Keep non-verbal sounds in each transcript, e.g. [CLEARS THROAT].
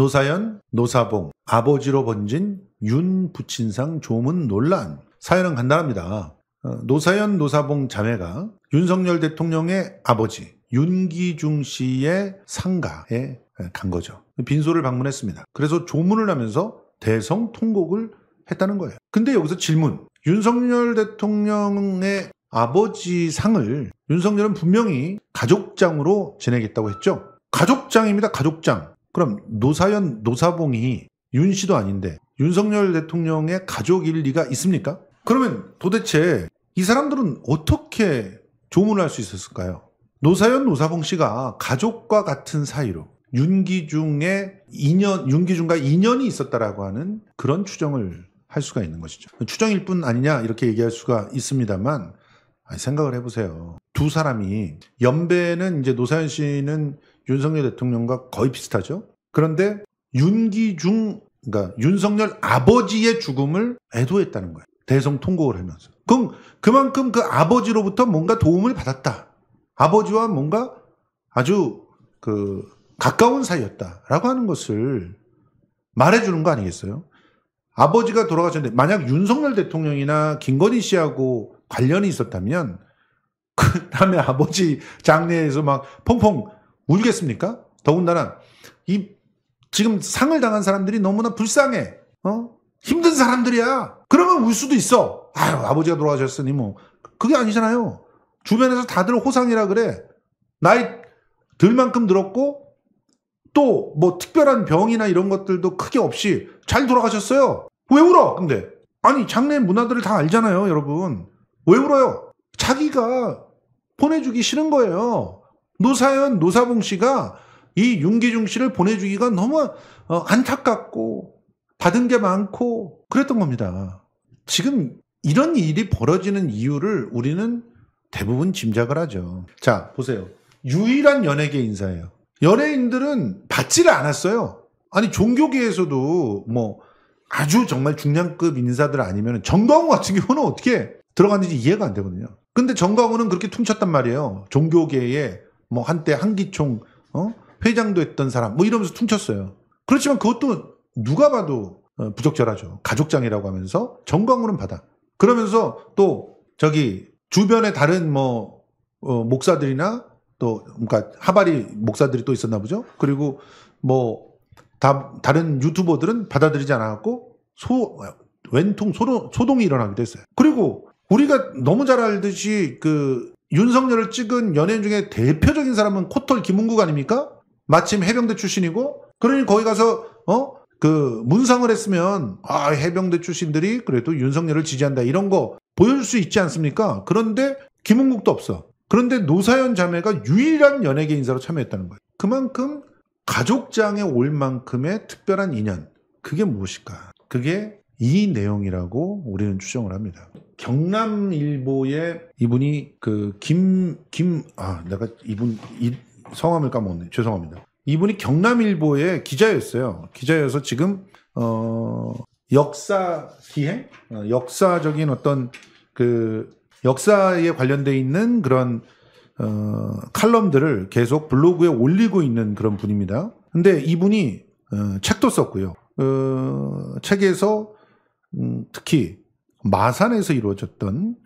노사연, 노사봉, 아버지로 번진 윤 부친상 조문 논란. 사연은 간단합니다. 어, 노사연, 노사봉 자매가 윤석열 대통령의 아버지 윤기중 씨의 상가에 간 거죠. 빈소를 방문했습니다. 그래서 조문을 하면서 대성 통곡을 했다는 거예요. 근데 여기서 질문. 윤석열 대통령의 아버지 상을 윤석열은 분명히 가족장으로 지내겠다고 했죠. 가족장입니다. 가족장. 그럼 노사연 노사봉이 윤 씨도 아닌데 윤석열 대통령의 가족일 리가 있습니까? 그러면 도대체 이 사람들은 어떻게 조문할 수 있었을까요? 노사연 노사봉 씨가 가족과 같은 사이로 윤기중의 인연 윤기중과 인연이 있었다라고 하는 그런 추정을 할 수가 있는 것이죠. 추정일 뿐 아니냐 이렇게 얘기할 수가 있습니다만 생각을 해보세요. 두 사람이 연배는 이제 노사연 씨는 윤석열 대통령과 거의 비슷하죠. 그런데 윤기중, 그러니까 윤석열 아버지의 죽음을 애도했다는 거예요. 대성 통곡을 하면서. 그럼 그만큼 그 아버지로부터 뭔가 도움을 받았다. 아버지와 뭔가 아주 그 가까운 사이였다라고 하는 것을 말해주는 거 아니겠어요? 아버지가 돌아가셨는데 만약 윤석열 대통령이나 김건희 씨하고 관련이 있었다면 그 다음에 아버지 장례에서 막 펑펑 울겠습니까? 더군다나 이 지금 상을 당한 사람들이 너무나 불쌍해. 어? 힘든 사람들이야. 그러면 울 수도 있어. 아유, 아버지가 돌아가셨으니 뭐 그게 아니잖아요. 주변에서 다들 호상이라 그래. 나이 들 만큼 들었고 또 뭐 특별한 병이나 이런 것들도 크게 없이 잘 돌아가셨어요. 왜 울어? 근데 아니 장례 문화들을 다 알잖아요, 여러분. 왜 울어요? 자기가 보내주기 싫은 거예요. 노사연, 노사봉 씨가 이 윤기중 씨를 보내주기가 너무 어, 안타깝고 받은 게 많고 그랬던 겁니다. 지금 이런 일이 벌어지는 이유를 우리는 대부분 짐작을 하죠. 자, 보세요. 유일한 연예계 인사예요. 연예인들은 받지를 않았어요. 아니, 종교계에서도 뭐 아주 정말 중량급 인사들 아니면 정광훈 같은 경우는 어떻게 들어갔는지 이해가 안 되거든요. 근데 정광훈은 그렇게 퉁쳤단 말이에요. 종교계에 뭐 한때 한기총 어? 회장도 했던 사람 뭐 이러면서 퉁쳤어요. 그렇지만 그것도 누가 봐도 어, 부적절하죠. 가족장이라고 하면서 정광훈은 받아. 그러면서 또 저기 주변에 다른 뭐 어, 목사들이나 또 그러니까 하바리 목사들이 또 있었나 보죠. 그리고 뭐 다, 다른 유튜버들은 받아들이지 않았고 소 왼통 소동, 소동이 일어나기도 했어요. 그리고 우리가 너무 잘 알듯이 그 윤석열을 찍은 연예인 중에 대표적인 사람은 코털 김은국 아닙니까? 마침 해병대 출신이고 그러니 거기 가서 어? 그 문상을 했으면 아 해병대 출신들이 그래도 윤석열을 지지한다 이런 거 보여줄 수 있지 않습니까? 그런데 김은국도 없어. 그런데 노사연 자매가 유일한 연예계 인사로 참여했다는 거예요. 그만큼 가족장에 올 만큼의 특별한 인연 그게 무엇일까? 그게 이 내용이라고 우리는 추정을 합니다. 경남일보에 이분이 그 김 김 아 내가 이분 이, 성함을 까먹었네 죄송합니다. 이분이 경남일보의 기자였어요. 기자여서 지금 어 역사 기행 어, 역사적인 어떤 그 역사에 관련되어 있는 그런 어, 칼럼들을 계속 블로그에 올리고 있는 그런 분입니다. 근데 이분이 어, 책도 썼고요. 어, 책에서 음, 특히 마산에서 이루어졌던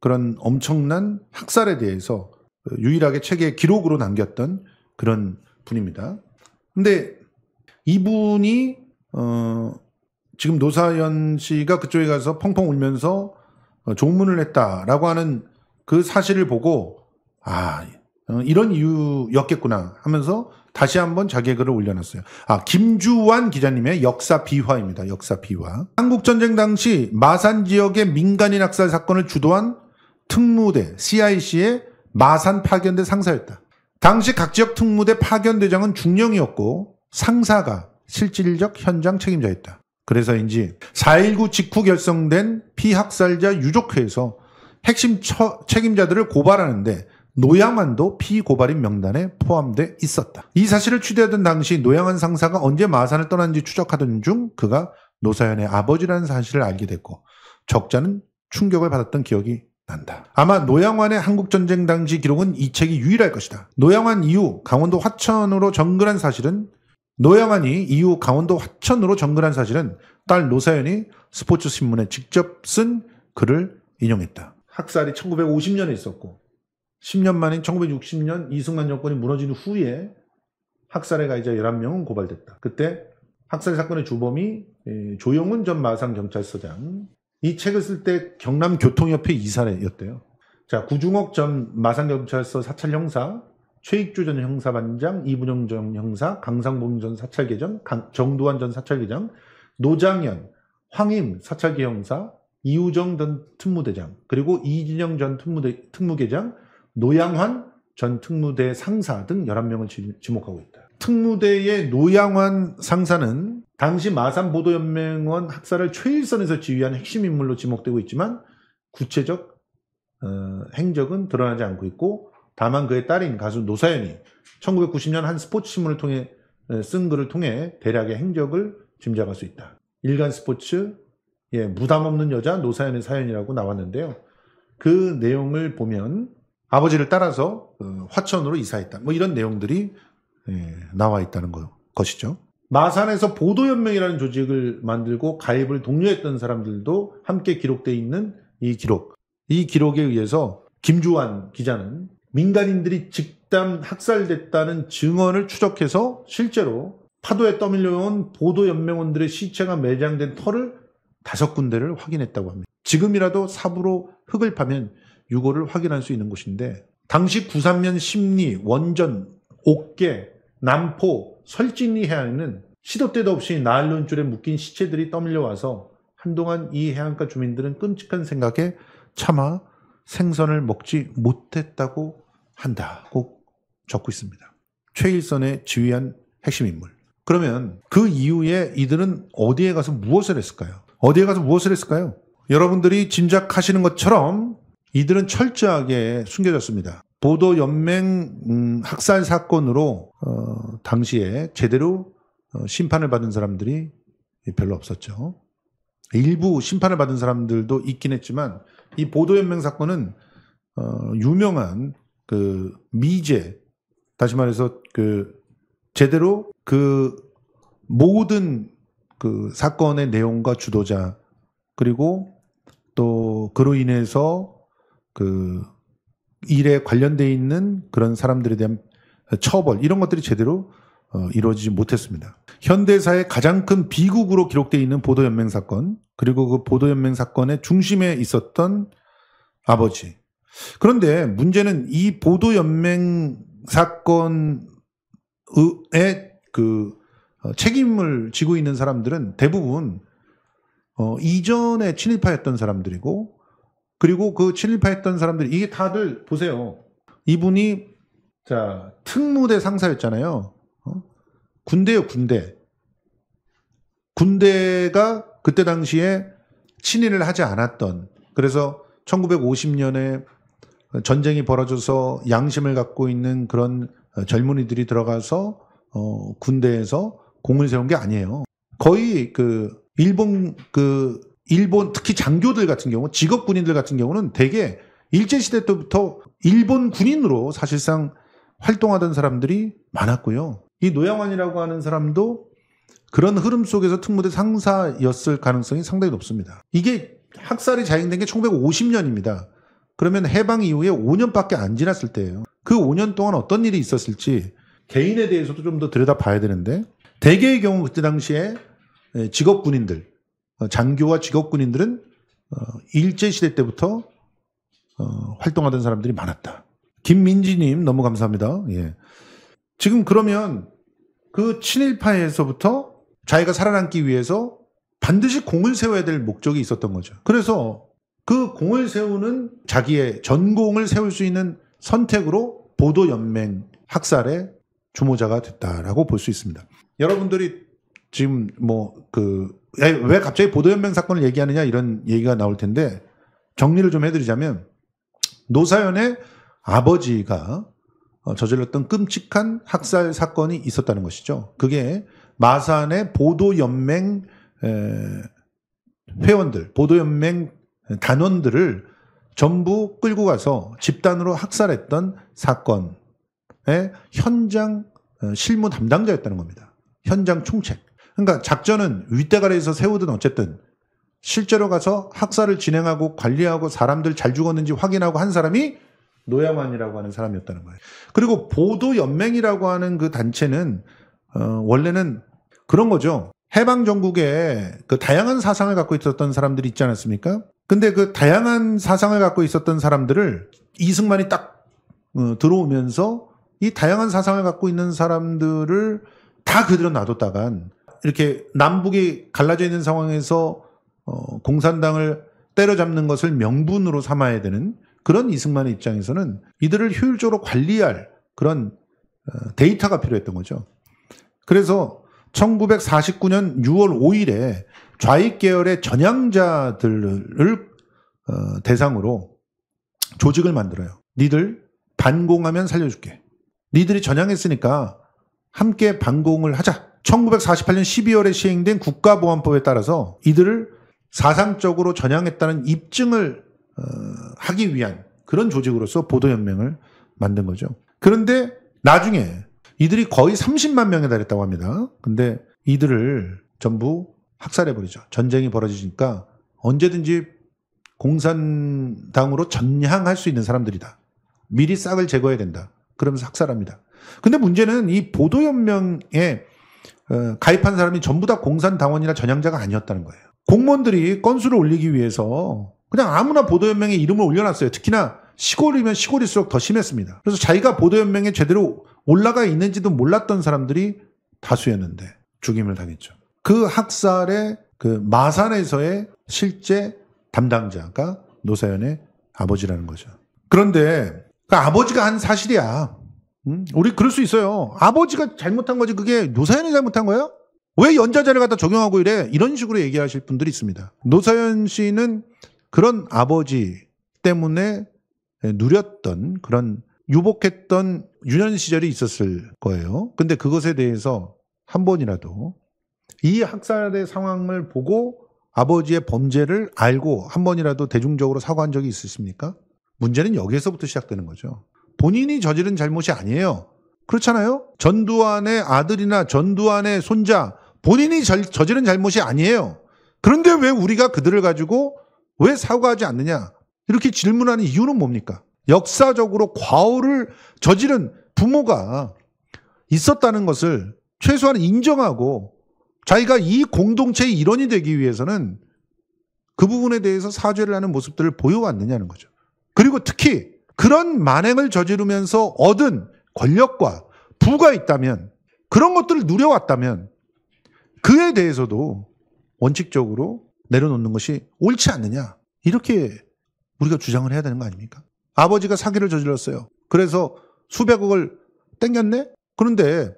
그런 엄청난 학살에 대해서 유일하게 책에 기록으로 남겼던 그런 분입니다. 근데 이분이 어 지금 노사연 씨가 그쪽에 가서 펑펑 울면서 조문을 어, 했다라고 하는 그 사실을 보고 아 어, 이런 이유였겠구나 하면서 다시 한번 자기의 글을 올려놨어요. 아, 김주환 기자님의 역사 비화입니다. 역사 비화. 한국전쟁 당시 마산 지역의 민간인 학살 사건을 주도한 특무대 CIC의 마산 파견대 상사였다. 당시 각 지역 특무대 파견대장은 중령이었고 상사가 실질적 현장 책임자였다. 그래서인지 4.19 직후 결성된 피학살자 유족회에서 핵심 처, 책임자들을 고발하는데 노양안도 피고발인 명단에 포함돼 있었다. 이 사실을 취재하던 당시 노양안 상사가 언제 마산을 떠난지 추적하던 중 그가 노사연의 아버지라는 사실을 알게 됐고 적자는 충격을 받았던 기억이 난다. 아마 노양환의 한국전쟁 당시 기록은 이 책이 유일할 것이다. 노양환 이후 강원도 화천으로 정근한 사실은 노양환이 이후 강원도 화천으로 정근한 사실은 딸 노사연이 스포츠 신문에 직접 쓴 글을 인용했다. 학살이 1950년에 있었고 10년 만인 1960년 이승만 여권이 무너진 후에 학살의가해자 11명은 고발됐다. 그때 학살 사건의 주범이 예, 조영훈 전 마산경찰서장 이 책을 쓸 때 경남교통협회 이사였대요. 자 구중옥 전 마산경찰서 사찰 형사 최익주 전 형사반장 이분영 전 형사 강상봉 전 사찰계장 정두환 전 사찰계장 노장현 황임 사찰계 형사 이우정 전 특무대장 그리고 이진영 전 특무대, 특무계장 노양환 전 특무대 상사 등 11명을 지목하고 있다. 특무대의 노양환 상사는 당시 마산보도연맹원 학살을 최일선에서 지휘한 핵심 인물로 지목되고 있지만 구체적 어, 행적은 드러나지 않고 있고 다만 그의 딸인 가수 노사연이 1990년 한 스포츠 신문을 통해 쓴 글을 통해 대략의 행적을 짐작할 수 있다. 일간 스포츠 예, 무담 없는 여자 노사연의 사연이라고 나왔는데요. 그 내용을 보면 아버지를 따라서 그, 화천으로 이사했다. 뭐 이런 내용들이 예, 나와 있다는 것이죠. 마산에서 보도연맹이라는 조직을 만들고 가입을 독려했던 사람들도 함께 기록돼 있는 이 기록. 이 기록에 의해서 김주환 기자는 민간인들이 직담 학살됐다는 증언을 추적해서 실제로 파도에 떠밀려온 보도연맹원들의 시체가 매장된 터를 다섯 군데를 확인했다고 합니다. 지금이라도 사부로 흙을 파면 유고를 확인할 수 있는 곳인데 당시 구산면 심리, 원전, 옥계, 남포, 설진리 해안에는 시도 때도 없이 나일론줄에 묶인 시체들이 떠밀려와서 한동안 이 해안가 주민들은 끔찍한 생각에 차마 생선을 먹지 못했다고 한다고 적고 있습니다. 최일선의 지휘한 핵심 인물. 그러면 그 이후에 이들은 어디에 가서 무엇을 했을까요? 어디에 가서 무엇을 했을까요? 여러분들이 짐작하시는 것처럼 이들은 철저하게 숨겨졌습니다. 보도 연맹 음, 학살 사건으로 어, 당시에 제대로 어, 심판을 받은 사람들이 별로 없었죠. 일부 심판을 받은 사람들도 있긴 했지만 이 보도 연맹 사건은 어, 유명한 그 미제 다시 말해서 그 제대로 그 모든 그 사건의 내용과 주도자 그리고 또 그로 인해서 그 일에 관련돼 있는 그런 사람들에 대한 처벌 이런 것들이 제대로 어, 이루어지지 못했습니다. 현대사의 가장 큰 비극으로 기록되어 있는 보도연맹 사건 그리고 그 보도연맹 사건의 중심에 있었던 아버지. 그런데 문제는 이 보도연맹 사건의 그 어, 책임을 지고 있는 사람들은 대부분 어, 이전에 친일파였던 사람들이고 그리고 그 친일파 했던 사람들 이게 다들 보세요. 이분이 자 특무대 상사였잖아요. 어? 군대요 군대. 군대가 그때 당시에 친일을 하지 않았던 그래서 1950년에 전쟁이 벌어져서 양심을 갖고 있는 그런 젊은이들이 들어가서 어, 군대에서 공을 세운 게 아니에요. 거의 그 일본 그 일본 특히 장교들 같은 경우 직업 군인들 같은 경우는 대개 일제 시대 때부터 일본 군인으로 사실상 활동하던 사람들이 많았고요. 이 노양환이라고 하는 사람도 그런 흐름 속에서 특무대 상사였을 가능성이 상당히 높습니다. 이게 학살이 자행된 게 1950년입니다. 그러면 해방 이후에 5년밖에 안 지났을 때예요. 그 5년 동안 어떤 일이 있었을지 개인에 대해서도 좀 더 들여다봐야 되는데 대개의 경우 그때 당시에 예, 직업 군인들 어, 장교와 직업군인들은 어, 일제 시대 때부터 어, 활동하던 사람들이 많았다. 김민지님 너무 감사합니다. 예. 지금 그러면 그 친일파에서부터 자기가 살아남기 위해서 반드시 공을 세워야 될 목적이 있었던 거죠. 그래서 그 공을 세우는 자기의 전공을 세울 수 있는 선택으로 보도연맹 학살의 주모자가 됐다라고 볼 수 있습니다. 여러분들이 지금 뭐그왜 갑자기 보도연맹 사건을 얘기하느냐 이런 얘기가 나올 텐데 정리를 좀 해드리자면 노사연의 아버지가 어, 저질렀던 끔찍한 학살 사건이 있었다는 것이죠. 그게 마산의 보도연맹 회원들, 보도연맹 단원들을 전부 끌고 가서 집단으로 학살했던 사건의 현장 어, 실무 담당자였다는 겁니다. 현장 총책. 그러니까 작전은 윗대가리에서 세우든 어쨌든 실제로 가서 학사를 진행하고 관리하고 사람들 잘 죽었는지 확인하고 한 사람이 노야만이라고 하는 사람이었다는 거예요. 그리고 보도 연맹이라고 하는 그 단체는 어, 원래는 그런 거죠. 해방 전국에 그 다양한 사상을 갖고 있었던 사람들이 있지 않았습니까? 근데 그 다양한 사상을 갖고 있었던 사람들을 이승만이 딱 어, 들어오면서 이 다양한 사상을 갖고 있는 사람들을 다 그대로 놔뒀다간 이렇게 남북이 갈라져 있는 상황에서 어, 공산당을 때려잡는 것을 명분으로 삼아야 되는 그런 이승만의 입장에서는 이들을 효율적으로 관리할 그런 어, 데이터가 필요했던 거죠. 그래서 1949년 6월 5일에 좌익 계열의 전향자들을 어, 대상으로 조직을 만들어요. 니들 반공하면 살려줄게. 니들이 전향했으니까 함께 반공을 하자. 1948년 12월에 시행된 국가보안법에 따라서 이들을 사상적으로 전향했다는 입증을 어, 하기 위한 그런 조직으로서 보도연맹을 만든 거죠. 그런데 나중에 이들이 거의 30만 명에 달했다고 합니다. 근데 이들을 전부 학살해버리죠. 전쟁이 벌어지니까 언제든지 공산당으로 전향할 수 있는 사람들이다. 미리 싹을 제거해야 된다. 그러면서 학살합니다. 근데 문제는 이 보도연맹의 어, 가입한 사람이 전부 다 공산당원이나 전향자가 아니었다는 거예요. 공무원들이 건수를 올리기 위해서 그냥 아무나 보도연맹에 이름을 올려놨어요. 특히나 시골이면 시골일수록 더 심했습니다. 그래서 자기가 보도연맹에 제대로 올라가 있는지도 몰랐던 사람들이 다수였는데 죽임을 당했죠. 그 학살의 그 마산에서의 실제 담당자가 노사연의 아버지라는 거죠. 그런데 그 아버지가 한 사실이야. 음? 우리 그럴 수 있어요. 아버지가 잘못한 거지 그게 노사연이 잘못한 거예요? 왜 연좌제를 갖다 적용하고 이래? 이런 식으로 얘기하실 분들이 있습니다. 노사연 씨는 그런 아버지 때문에 누렸던 그런 유복했던 유년 시절이 있었을 거예요. 근데 그것에 대해서 한 번이라도 이 학살의 상황을 보고 아버지의 범죄를 알고 한 번이라도 대중적으로 사과한 적이 있으십니까? 문제는 여기에서부터 시작되는 거죠. 본인이 저지른 잘못이 아니에요. 그렇잖아요? 전두환의 아들이나 전두환의 손자, 본인이 저지른 잘못이 아니에요. 그런데 왜 우리가 그들을 가지고 왜 사과하지 않느냐? 이렇게 질문하는 이유는 뭡니까? 역사적으로 과오를 저지른 부모가 있었다는 것을 최소한 인정하고 자기가 이 공동체의 일원이 되기 위해서는 그 부분에 대해서 사죄를 하는 모습들을 보여왔느냐는 거죠. 그리고 특히 그런 만행을 저지르면서 얻은 권력과 부가 있다면 그런 것들을 누려왔다면 그에 대해서도 원칙적으로 내려놓는 것이 옳지 않느냐. 이렇게 우리가 주장을 해야 되는 거 아닙니까? 아버지가 사기를 저질렀어요. 그래서 수백억을 땡겼네? 그런데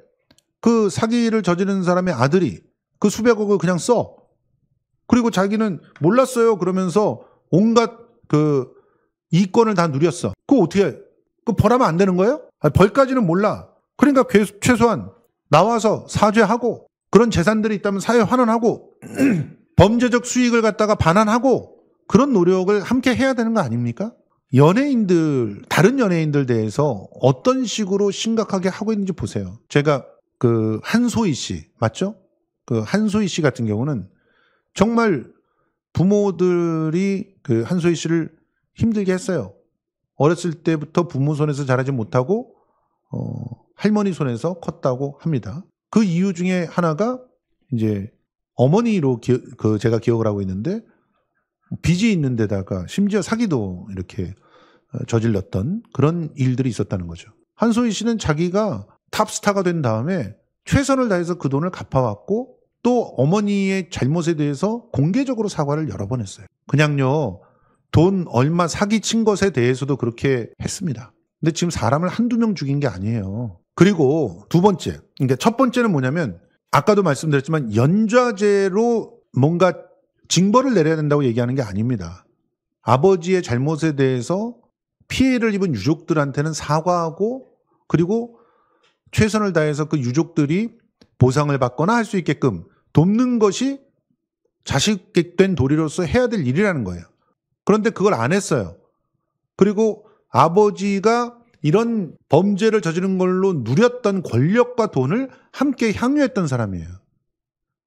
그 사기를 저지른 사람의 아들이 그 수백억을 그냥 써. 그리고 자기는 몰랐어요. 그러면서 온갖 그 이권을 다 누렸어. 그거 어떻게, 해? 그 벌하면 안 되는 거예요? 아니, 벌까지는 몰라. 그러니까 계속 최소한 나와서 사죄하고 그런 재산들이 있다면 사회 환원하고 [CLEARS THROAT] 범죄적 수익을 갖다가 반환하고 그런 노력을 함께 해야 되는 거 아닙니까? 연예인들, 다른 연예인들 대해서 어떤 식으로 심각하게 하고 있는지 보세요. 제가 그 한소희 씨, 맞죠? 그 한소희 씨 같은 경우는 정말 부모들이 그 한소희 씨를 힘들게 했어요. 어렸을 때부터 부모 손에서 자라지 못하고 어, 할머니 손에서 컸다고 합니다. 그 이유 중에 하나가 이제 어머니로 기어, 그 제가 기억을 하고 있는데 빚이 있는 데다가 심지어 사기도 이렇게 어, 저질렀던 그런 일들이 있었다는 거죠. 한소희 씨는 자기가 탑스타가 된 다음에 최선을 다해서 그 돈을 갚아왔고 또 어머니의 잘못에 대해서 공개적으로 사과를 여러 번 했어요. 그냥요 돈 얼마 사기친 것에 대해서도 그렇게 했습니다. 근데 지금 사람을 한두 명 죽인 게 아니에요. 그리고 두 번째, 그러니까 첫 번째는 뭐냐면 아까도 말씀드렸지만 연좌제로 뭔가 징벌을 내려야 된다고 얘기하는 게 아닙니다. 아버지의 잘못에 대해서 피해를 입은 유족들한테는 사과하고 그리고 최선을 다해서 그 유족들이 보상을 받거나 할 수 있게끔 돕는 것이 자식된 도리로서 해야 될 일이라는 거예요. 그런데 그걸 안 했어요. 그리고 아버지가 이런 범죄를 저지른 걸로 누렸던 권력과 돈을 함께 향유했던 사람이에요.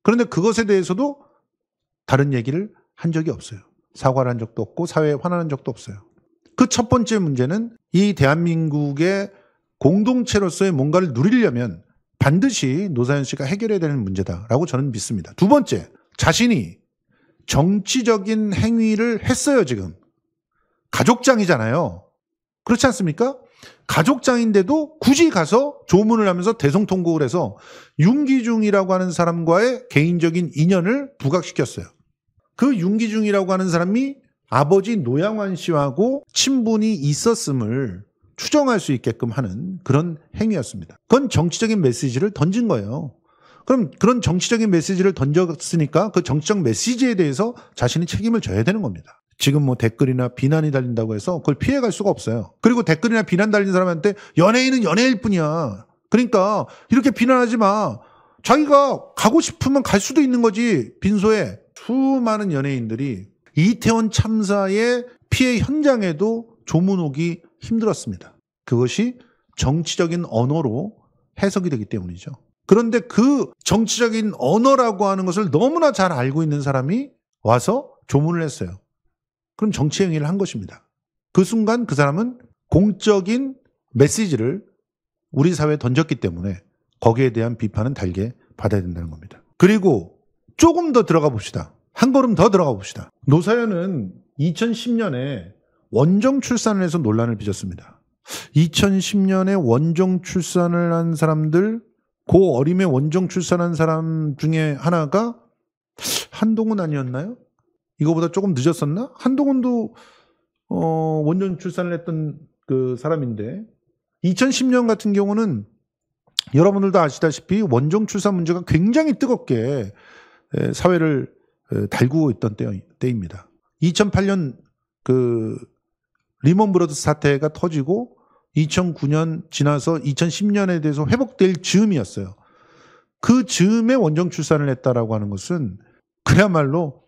그런데 그것에 대해서도 다른 얘기를 한 적이 없어요. 사과를 한 적도 없고 사회에 화나는 적도 없어요. 그 첫 번째 문제는 이 대한민국의 공동체로서의 뭔가를 누리려면 반드시 노사연 씨가 해결해야 되는 문제다라고 저는 믿습니다. 두 번째, 자신이 정치적인 행위를 했어요, 지금. 가족장이잖아요. 그렇지 않습니까? 가족장인데도 굳이 가서 조문을 하면서 대성통곡을 해서 윤기중이라고 하는 사람과의 개인적인 인연을 부각시켰어요. 그 윤기중이라고 하는 사람이 아버지 노양환 씨하고 친분이 있었음을 추정할 수 있게끔 하는 그런 행위였습니다. 그건 정치적인 메시지를 던진 거예요. 그럼 그런 정치적인 메시지를 던졌으니까 그 정치적 메시지에 대해서 자신이 책임을 져야 되는 겁니다. 지금 뭐 댓글이나 비난이 달린다고 해서 그걸 피해갈 수가 없어요. 그리고 댓글이나 비난 달린 사람한테 연예인은 연예일 뿐이야. 그러니까 이렇게 비난하지 마. 자기가 가고 싶으면 갈 수도 있는 거지. 빈소에 수많은 연예인들이 이태원 참사의 피해 현장에도 조문 오기 힘들었습니다. 그것이 정치적인 언어로 해석이 되기 때문이죠. 그런데 그 정치적인 언어라고 하는 것을 너무나 잘 알고 있는 사람이 와서 조문을 했어요. 그럼 정치 행위를 한 것입니다. 그 순간 그 사람은 공적인 메시지를 우리 사회에 던졌기 때문에 거기에 대한 비판은 달게 받아야 된다는 겁니다. 그리고 조금 더 들어가 봅시다. 한 걸음 더 들어가 봅시다. 노사연은 2010년에 원정 출산을 해서 논란을 빚었습니다. 2010년에 원정 출산을 한 사람들 고 어림의 원정 출산한 사람 중에 하나가 한동훈 아니었나요? 이거보다 조금 늦었었나? 한동훈도 어, 원정 출산을 했던 그 사람인데 2010년 같은 경우는 여러분들도 아시다시피 원정 출산 문제가 굉장히 뜨겁게 사회를 달구고 있던 때, 입니다 2008년 그 리먼 브로드 사태가 터지고 2009년 지나서 2010년에 대해서 회복될 즈음이었어요. 그 즈음에 원정 출산을 했다라고 하는 것은 그야말로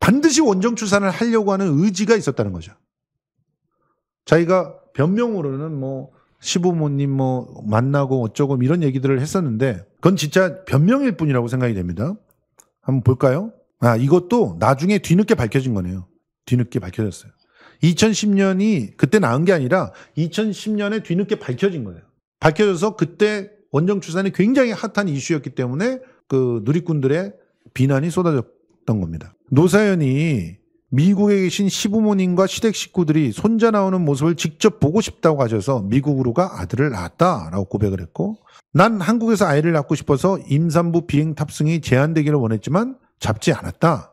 반드시 원정 출산을 하려고 하는 의지가 있었다는 거죠. 자기가 변명으로는 뭐 시부모님 뭐 만나고 어쩌고 뭐 이런 얘기들을 했었는데 그건 진짜 변명일 뿐이라고 생각이 됩니다. 한번 볼까요? 아, 이것도 나중에 뒤늦게 밝혀진 거네요. 뒤늦게 밝혀졌어요. 2010년이 그때 나은 게 아니라 2010년에 뒤늦게 밝혀진 거예요. 밝혀져서 그때 원정 출산이 굉장히 핫한 이슈였기 때문에 그 누리꾼들의 비난이 쏟아졌던 겁니다. 노사연이 미국에 계신 시부모님과 시댁 식구들이 손자 나오는 모습을 직접 보고 싶다고 하셔서 미국으로 가 아들을 낳았다라고 고백을 했고 난 한국에서 아이를 낳고 싶어서 임산부 비행 탑승이 제한되기를 원했지만 잡지 않았다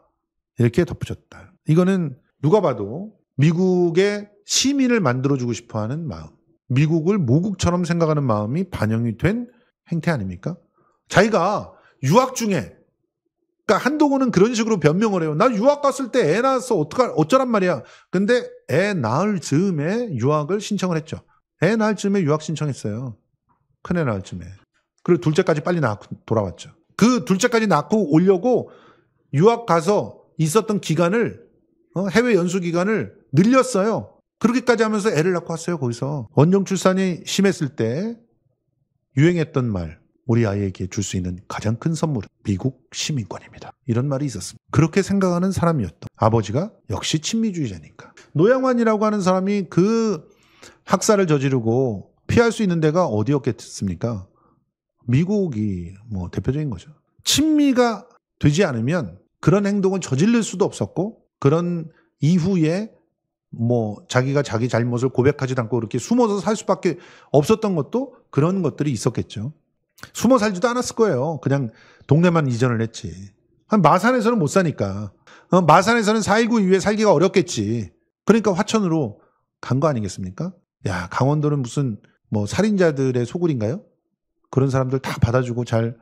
이렇게 덧붙였다. 이거는 누가 봐도 미국의 시민을 만들어주고 싶어 하는 마음, 미국을 모국처럼 생각하는 마음이 반영이 된 행태 아닙니까? 자기가 유학 중에, 그러니까 한동훈은 그런 식으로 변명을 해요. 나 유학 갔을 때 애 낳았어. 어떡할, 어쩌란 말이야. 근데 애 낳을 즈음에 유학을 신청을 했죠. 애 낳을 즈음에 유학 신청했어요. 큰애 낳을 즈음에. 그리고 둘째까지 빨리 낳고 돌아왔죠. 그 둘째까지 낳고 오려고 유학 가서 있었던 기간을 어? 해외 연수 기간을 늘렸어요. 그렇게까지 하면서 애를 낳고 왔어요, 거기서. 원정 출산이 심했을 때 유행했던 말, 우리 아이에게 줄 수 있는 가장 큰 선물은 미국 시민권입니다. 이런 말이 있었습니다. 그렇게 생각하는 사람이었던 아버지가 역시 친미주의자니까. 노양환이라고 하는 사람이 그 학살을 저지르고 피할 수 있는 데가 어디였겠습니까? 미국이 뭐 대표적인 거죠. 친미가 되지 않으면 그런 행동은 저질릴 수도 없었고 그런 이후에 뭐 자기가 자기 잘못을 고백하지도 않고 이렇게 숨어서 살 수밖에 없었던 것도 그런 것들이 있었겠죠. 숨어 살지도 않았을 거예요. 그냥 동네만 이전을 했지. 마산에서는 못 사니까. 어, 마산에서는 4.19 이후에 살기가 어렵겠지. 그러니까 화천으로 간 거 아니겠습니까? 야, 강원도는 무슨 뭐 살인자들의 소굴인가요? 그런 사람들 다 받아주고 잘,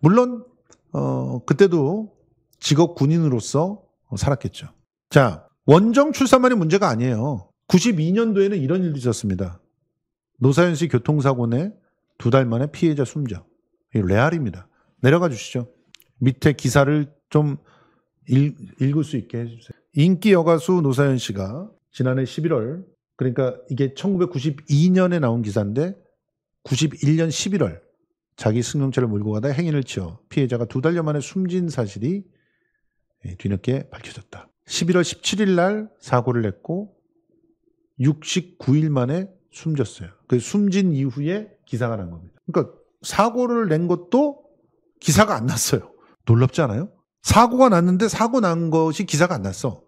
물론, 어, 그때도 직업 군인으로서 어, 살았겠죠. 자, 원정 출산만이 문제가 아니에요. 92년도에는 이런 일도 있었습니다. 노사연 씨 교통사고 내 두 달 만에 피해자 숨져. 이거 레알입니다. 내려가 주시죠. 밑에 기사를 좀 읽, 읽을 수 있게 해주세요. 인기 여가수 노사연 씨가 지난해 11월 그러니까 이게 1992년에 나온 기사인데 91년 11월 자기 승용차를 몰고 가다 행인을 치어 피해자가 두 달여 만에 숨진 사실이 예, 뒤늦게 밝혀졌다. 11월 17일 날 사고를 냈고 69일 만에 숨졌어요. 그 숨진 이후에 기사가 난 겁니다. 그러니까 사고를 낸 것도 기사가 안 났어요. 놀랍지 않아요? 사고가 났는데 사고 난 것이 기사가 안 났어.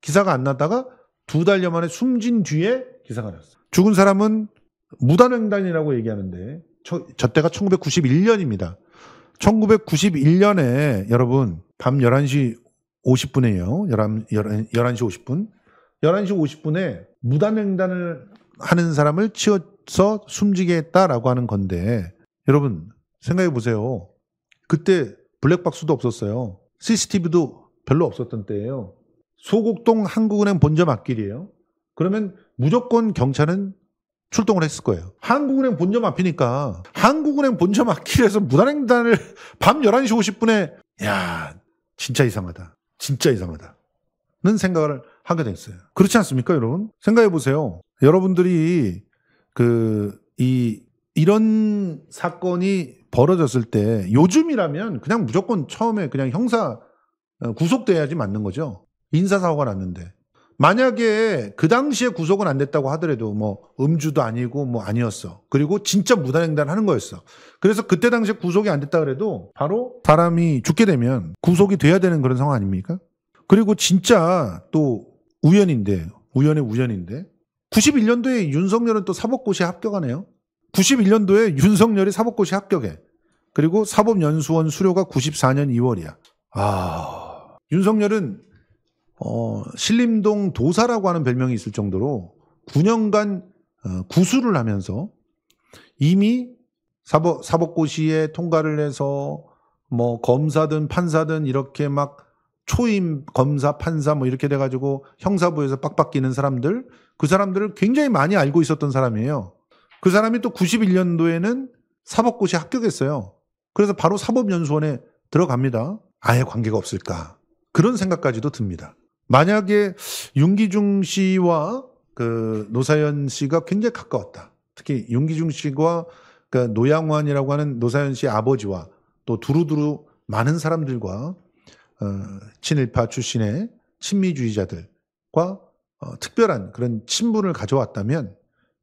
기사가 안 났다가 두 달여 만에 숨진 뒤에 기사가 났어. 죽은 사람은 무단횡단이라고 얘기하는데 저, 저 때가 1991년입니다. 1991년에 여러분 밤 11시 50분에요. 11, 11, 시 50분. 11시 50분에 무단횡단을 하는 사람을 치어서 숨지게 했다라고 하는 건데 여러분 생각해 보세요. 그때 블랙박스도 없었어요. CCTV도 별로 없었던 때예요. 소곡동 한국은행 본점 앞길이에요. 그러면 무조건 경찰은 출동을 했을 거예요. 한국은행 본점 앞이니까 한국은행 본점 앞길에서 무단횡단을 [LAUGHS] 밤 11시 50분에 야 진짜 이상하다. 진짜 이상하다. 는 생각을 하게 됐어요. 그렇지 않습니까, 여러분? 생각해 보세요. 여러분들이 그 이 이런 사건이 벌어졌을 때 요즘이라면 그냥 무조건 처음에 그냥 형사 어, 구속돼야지 맞는 거죠. 인사사고가 났는데 만약에 그 당시에 구속은 안 됐다고 하더라도 뭐 음주도 아니고 뭐 아니었어. 그리고 진짜 무단횡단 하는 거였어. 그래서 그때 당시에 구속이 안 됐다 그래도 바로 사람이 죽게 되면 구속이 돼야 되는 그런 상황 아닙니까? 그리고 진짜 또 우연인데, 우연의 우연인데, 91년도에 윤석열은 또 사법고시에 합격하네요. 91년도에 윤석열이 사법고시 합격해. 그리고 사법연수원 수료가 94년 2월이야. 아, 윤석열은 어, 신림동 도사라고 하는 별명이 있을 정도로 9년간 어, 구술을 하면서 이미 사법, 사법고시에 통과를 해서 뭐 검사든 판사든 이렇게 막 초임 검사 판사 뭐 이렇게 돼가지고 형사부에서 빡빡 끼는 사람들 그 사람들을 굉장히 많이 알고 있었던 사람이에요. 그 사람이 또 91년도에는 사법고시 합격했어요. 그래서 바로 사법연수원에 들어갑니다. 아예 관계가 없을까 그런 생각까지도 듭니다. 만약에 윤기중 씨와 그 노사연 씨가 굉장히 가까웠다. 특히 윤기중 씨와 그 노양환이라고 하는 노사연 씨 아버지와 또 두루두루 많은 사람들과 어, 친일파 출신의 친미주의자들과 어, 특별한 그런 친분을 가져왔다면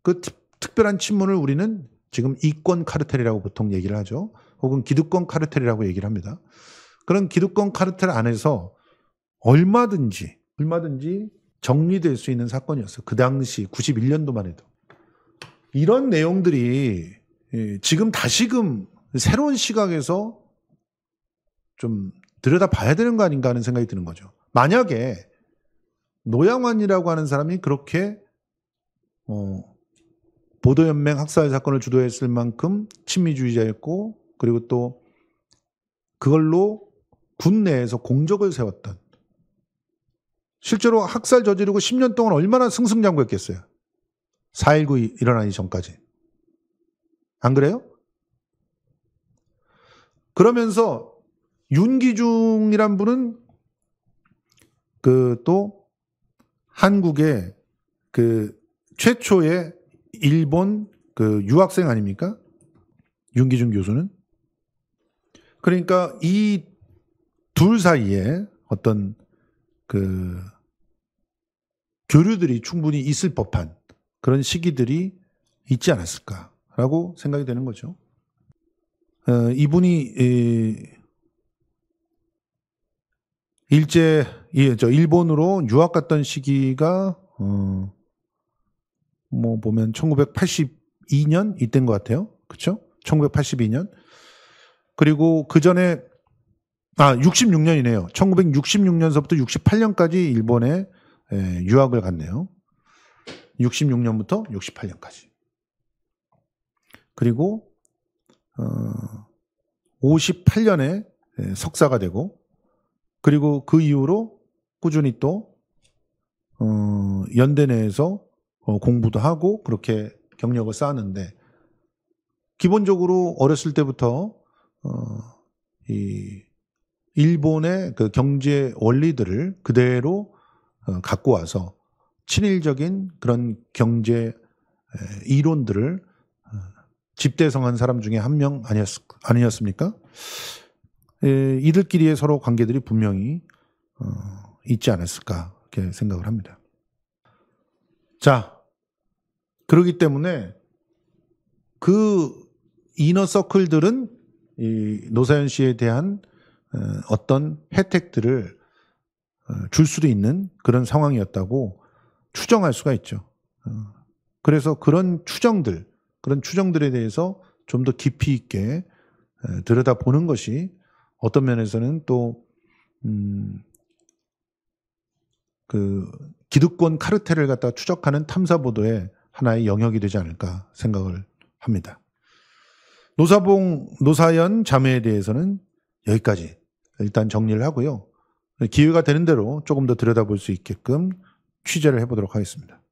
그 특별한 친분을 우리는 지금 이권 카르텔이라고 보통 얘기를 하죠. 혹은 기득권 카르텔이라고 얘기를 합니다. 그런 기득권 카르텔 안에서 얼마든지 얼마든지 정리될 수 있는 사건이었어요. 그 당시 91년도만 해도. 이런 내용들이 예, 지금 다시금 새로운 시각에서 좀 들여다 봐야 되는 거 아닌가 하는 생각이 드는 거죠. 만약에 노양환이라고 하는 사람이 그렇게 어, 보도연맹 학살 사건을 주도했을 만큼 친미주의자였고 그리고 또 그걸로 군 내에서 공적을 세웠던 실제로 학살 저지르고 10년 동안 얼마나 승승장구했겠어요. 4.19 일어나기 전까지. 안 그래요? 그러면서 윤기중이란 분은 그 또 한국의 그 최초의 일본 그 유학생 아닙니까? 윤기중 교수는. 그러니까 이 둘 사이에 어떤 그 교류들이 충분히 있을 법한 그런 시기들이 있지 않았을까라고 생각이 되는 거죠. 어, 이분이 이, 일제 예, 저 일본으로 유학 갔던 시기가 어, 뭐 보면 1982년 이때인 것 같아요. 그렇죠? 1982년 그리고 그 전에 아 66년이네요. 1966년서부터 68년까지 일본에 예, 유학을 갔네요. 66년부터 68년까지. 그리고 58년에 어, 예, 석사가 되고 그리고 그 이후로 꾸준히 또 어, 연대 내에서 어, 공부도 하고 그렇게 경력을 쌓았는데 기본적으로 어렸을 때부터 이 일본의 그 경제 원리들을 그대로 어, 갖고 와서 친일적인 그런 경제 이론들을 어, 집대성한 사람 중에 한 명 아니었, 습니까 이들끼리의 서로 관계들이 분명히 어, 있지 않았을까 이렇게 생각을 합니다. 자, 그러기 때문에 그 이너 서클들은 노사연 씨에 대한 어, 어떤 혜택들을 어, 줄 수도 있는 그런 상황이었다고 추정할 수가 있죠. 어, 그래서 그런 추정들, 그런 추정들에 대해서 좀 더 깊이 있게 어, 들여다보는 것이 어떤 면에서는 또, 음, 그, 기득권 카르텔을 갖다 추적하는 탐사보도의 하나의 영역이 되지 않을까 생각을 합니다. 노사봉, 노사연 자매에 대해서는 여기까지 일단 정리를 하고요. 기회가 되는 대로 조금 더 들여다볼 수 있게끔 취재를 해보도록 하겠습니다.